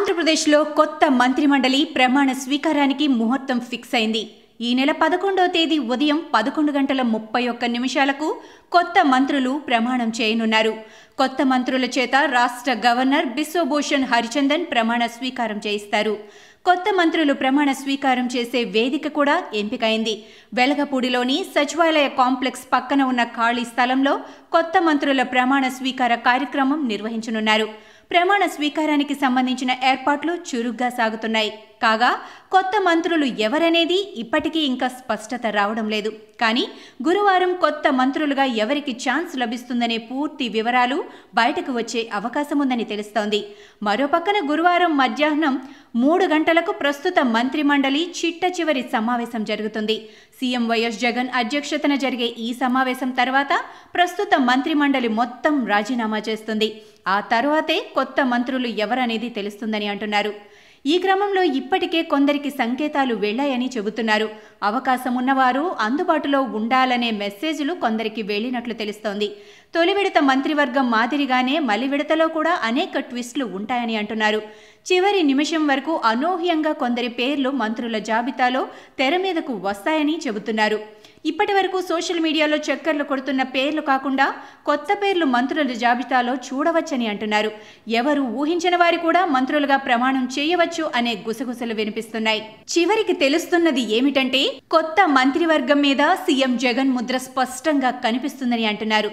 ఆంధ్రప్రదేశ్లో కొత్త మంత్రిమండలి ప్రమాణ స్వీకారానికి ముహూర్తం ఫిక్స్ అయింది ఈ నెల పదకొండవ తేదీ ఉదయం పదకొండు గంటల ముప్పై ఒక్క నిమిషాలకు కొత్త మంత్రులు ప్రమాణం చేయనున్నారు కొత్త మంత్రుల చేత రాష్ట్ర గవర్నర్ బిశ్వభూషణ్ హరిచందన్ ప్రమాణ స్వీకారం చేయిస్తారు కొత్త మంత్రులు ప్రమాణ స్వీకారం చేసే వేదిక కూడా ఎంపికైంది వెలగపూడిలోని సచివాలయ కాంప్లెక్స్ పక్కన ఉన్న ఖాళీ స్థలంలో కొత్త మంత్రుల ప్రమాణ స్వీకార కార్యక్రమం నిర్వహించనున్నారు ప్రమాణ స్వీకారానికి సంబంధించిన ఏర్పాట్లు చురుగ్గా సాగుతున్నాయి కాగా కొత్త మంత్రులు ఎవరనేది ఇప్పటికీ ఇంకా స్పష్టత రావడం లేదు కానీ గురువారం కొత్త మంత్రులుగా ఎవరికి ఛాన్స్ లభిస్తుందనే పూర్తి వివరాలు బయటకు వచ్చే అవకాశం ఉందని తెలుస్తోంది మరోపక్కన గురువారం మధ్యాహ్నం మూడు గంటలకు ప్రస్తుత మంత్రి మండలి చిట్ట చివరి సమావేశం జరుగుతుంది సీఎం వైఎస్ జగన్ అధ్యక్షతన జరిగే ఈ సమావేశం తర్వాత ప్రస్తుత మంత్రి మండలి మొత్తం రాజీనామా చేస్తుంది ఆ తర్వాతే కొత్త మంత్రులు ఎవరనేది తెలుస్తుందని అంటున్నారు ఈ క్రమంలో ఇప్పటికే కొందరికి సంకేతాలు వెళ్లాయని చెబుతున్నారు అవకాశం ఉన్నవారు అందుబాటులో ఉండాలనే మెసేజ్లు కొందరికి వెళ్ళినట్లు తెలుస్తోంది తొలి విడత మంత్రివర్గం మాదిరిగానే మలి విడతలో కూడా అనేక ట్విస్టులు ఉంటాయని అంటున్నారు చివరి నిమిషం వరకు అనూహ్యంగా కొందరి పేర్లు మంత్రుల జాబితాలో తెర మీదకు వస్తాయని చెబుతున్నారు ఇప్పటి వరకు సోషల్ మీడియాలో చక్కర్లు కొడుతున్న పేర్లు కాకుండా కొత్త పేర్లు మంత్రుల జాబితాలో చూడవచ్చని అంటున్నారు ఎవరు ఊహించిన వారు కూడా మంత్రులుగా ప్రమాణం చేయవచ్చు చేయవచ్చు అనే గుసగుసలు వినిపిస్తున్నాయి చివరికి తెలుస్తున్నది ఏమిటంటే కొత్త మంత్రివర్గం మీద సీఎం జగన్ ముద్ర స్పష్టంగా కనిపిస్తుందని అంటున్నారు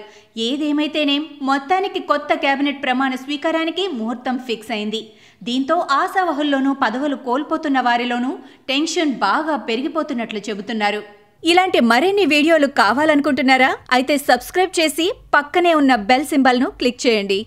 ఏదేమైతేనేం మొత్తానికి కొత్త కేబినెట్ ప్రమాణ స్వీకారానికి ముహూర్తం ఫిక్స్ అయింది దీంతో ఆశావహుల్లోనూ పదవులు కోల్పోతున్న వారిలోనూ టెన్షన్ బాగా పెరిగిపోతున్నట్లు చెబుతున్నారు ఇలాంటి మరిన్ని వీడియోలు కావాలనుకుంటున్నారా అయితే సబ్స్క్రైబ్ చేసి పక్కనే ఉన్న బెల్ సింబల్ను క్లిక్ చేయండి